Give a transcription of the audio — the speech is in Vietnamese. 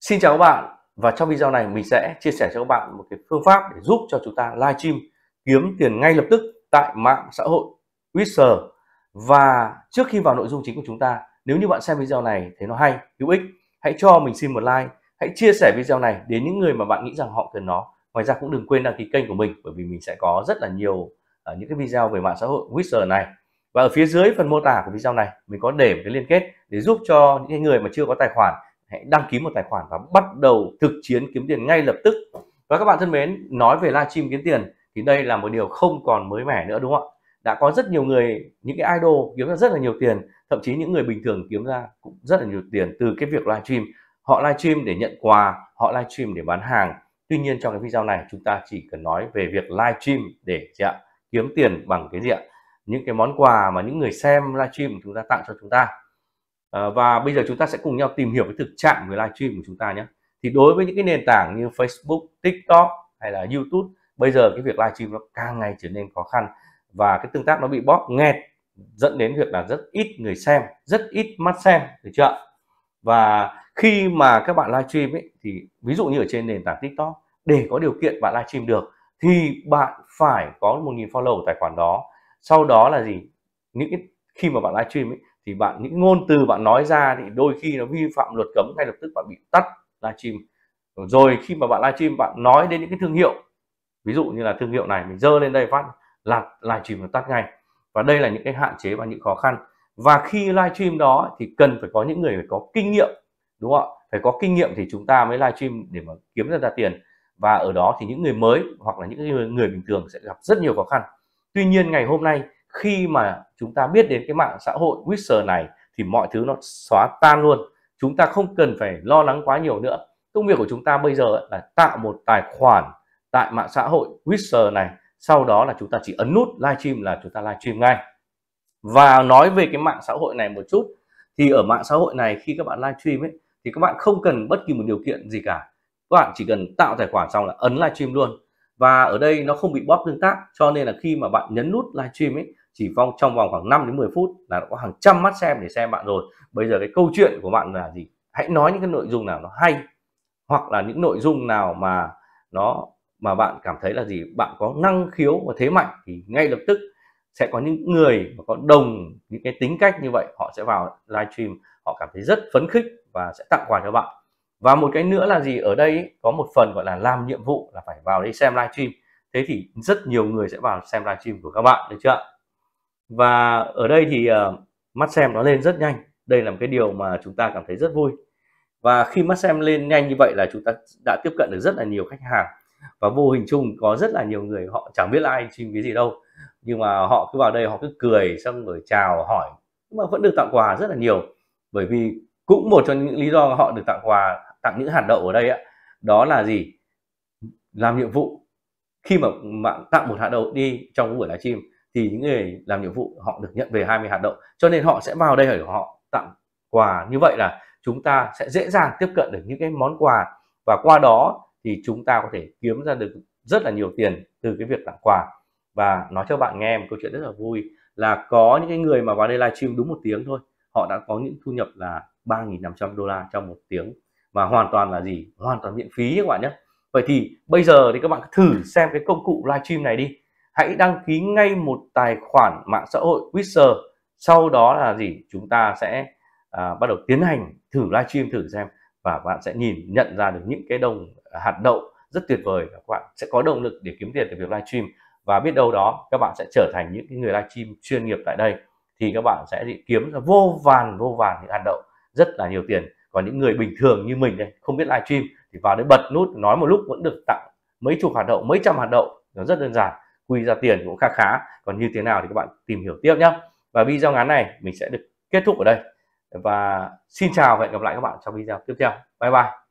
Xin chào các bạn và trong video này mình sẽ chia sẻ cho các bạn một cái phương pháp để giúp cho chúng ta livestream kiếm tiền ngay lập tức tại mạng xã hội Wizard và trước khi vào nội dung chính của chúng ta nếu như bạn xem video này thấy nó hay hữu ích hãy cho mình xin một like hãy chia sẻ video này đến những người mà bạn nghĩ rằng họ cần nó ngoài ra cũng đừng quên đăng ký kênh của mình bởi vì mình sẽ có rất là nhiều ở à, những cái video về mạng xã hội Wizard này và ở phía dưới phần mô tả của video này mình có để một cái liên kết để giúp cho những người mà chưa có tài khoản hãy đăng ký một tài khoản và bắt đầu thực chiến kiếm tiền ngay lập tức và các bạn thân mến nói về livestream kiếm tiền thì đây là một điều không còn mới mẻ nữa đúng không ạ đã có rất nhiều người những cái idol kiếm ra rất là nhiều tiền thậm chí những người bình thường kiếm ra cũng rất là nhiều tiền từ cái việc livestream họ livestream để nhận quà họ livestream để bán hàng tuy nhiên trong cái video này chúng ta chỉ cần nói về việc livestream để ạ kiếm tiền bằng cái gì ạ những cái món quà mà những người xem livestream chúng ta tặng cho chúng ta Ờ, và bây giờ chúng ta sẽ cùng nhau tìm hiểu cái thực trạng về live stream của chúng ta nhé thì đối với những cái nền tảng như Facebook, TikTok hay là YouTube bây giờ cái việc live stream nó càng ngày trở nên khó khăn và cái tương tác nó bị bóp nghẹt dẫn đến việc là rất ít người xem rất ít mắt xem được chưa và khi mà các bạn live stream ấy thì ví dụ như ở trên nền tảng TikTok để có điều kiện bạn live stream được thì bạn phải có 1.000 follow tài khoản đó sau đó là gì những khi mà bạn live stream ấy thì bạn những ngôn từ bạn nói ra thì đôi khi nó vi phạm luật cấm ngay lập tức bạn bị tắt livestream rồi khi mà bạn livestream bạn nói đến những cái thương hiệu ví dụ như là thương hiệu này mình dơ lên đây phát là livestream nó tắt ngay và đây là những cái hạn chế và những khó khăn và khi livestream đó thì cần phải có những người phải có kinh nghiệm đúng không ạ phải có kinh nghiệm thì chúng ta mới livestream để mà kiếm ra ra tiền và ở đó thì những người mới hoặc là những người, người bình thường sẽ gặp rất nhiều khó khăn tuy nhiên ngày hôm nay khi mà chúng ta biết đến cái mạng xã hội Whisper này thì mọi thứ nó xóa tan luôn chúng ta không cần phải lo lắng quá nhiều nữa công việc của chúng ta bây giờ là tạo một tài khoản tại mạng xã hội Whisper này sau đó là chúng ta chỉ ấn nút livestream là chúng ta livestream ngay và nói về cái mạng xã hội này một chút thì ở mạng xã hội này khi các bạn livestream ấy thì các bạn không cần bất kỳ một điều kiện gì cả các bạn chỉ cần tạo tài khoản xong là ấn livestream luôn và ở đây nó không bị bóp tương tác cho nên là khi mà bạn nhấn nút livestream ấy chỉ phong trong vòng khoảng 5 đến 10 phút là có hàng trăm mắt xem để xem bạn rồi bây giờ cái câu chuyện của bạn là gì hãy nói những cái nội dung nào nó hay hoặc là những nội dung nào mà nó mà bạn cảm thấy là gì bạn có năng khiếu và thế mạnh thì ngay lập tức sẽ có những người mà có đồng những cái tính cách như vậy họ sẽ vào livestream họ cảm thấy rất phấn khích và sẽ tặng quà cho bạn và một cái nữa là gì ở đây có một phần gọi là làm nhiệm vụ là phải vào đây xem livestream thế thì rất nhiều người sẽ vào xem livestream của các bạn được chưa và ở đây thì uh, mắt xem nó lên rất nhanh đây là một cái điều mà chúng ta cảm thấy rất vui và khi mắt xem lên nhanh như vậy là chúng ta đã tiếp cận được rất là nhiều khách hàng và vô hình chung có rất là nhiều người họ chẳng biết là ai chim cái gì đâu nhưng mà họ cứ vào đây họ cứ cười xong rồi chào hỏi nhưng mà vẫn được tặng quà rất là nhiều bởi vì cũng một trong những lý do họ được tặng quà tặng những hạt đậu ở đây á đó là gì làm nhiệm vụ khi mà bạn tặng một hạt đậu đi trong buổi livestream thì những người làm nhiệm vụ họ được nhận về 20 hạt đậu cho nên họ sẽ vào đây để họ tặng quà như vậy là chúng ta sẽ dễ dàng tiếp cận được những cái món quà và qua đó thì chúng ta có thể kiếm ra được rất là nhiều tiền từ cái việc tặng quà và nói cho bạn nghe một câu chuyện rất là vui là có những cái người mà vào đây livestream đúng một tiếng thôi họ đã có những thu nhập là 3.500 đô la trong một tiếng mà hoàn toàn là gì hoàn toàn miễn phí các bạn nhé Vậy thì bây giờ thì các bạn thử xem cái công cụ livestream này đi hãy đăng ký ngay một tài khoản mạng xã hội Wizard sau đó là gì chúng ta sẽ à, bắt đầu tiến hành thử livestream thử xem và bạn sẽ nhìn nhận ra được những cái đồng hạt đậu rất tuyệt vời các bạn sẽ có động lực để kiếm tiền từ việc livestream và biết đâu đó các bạn sẽ trở thành những cái người livestream chuyên nghiệp tại đây thì các bạn sẽ kiếm ra vô vàn vô vàn những hạt đậu rất là nhiều tiền còn những người bình thường như mình đây không biết livestream thì vào đấy bật nút nói một lúc vẫn được tặng mấy chục hạt đậu mấy trăm hạt đậu nó rất đơn giản quy ra tiền cũng khá khá còn như thế nào thì các bạn tìm hiểu tiếp nhé và video ngắn này mình sẽ được kết thúc ở đây và xin chào và hẹn gặp lại các bạn trong video tiếp theo bye bye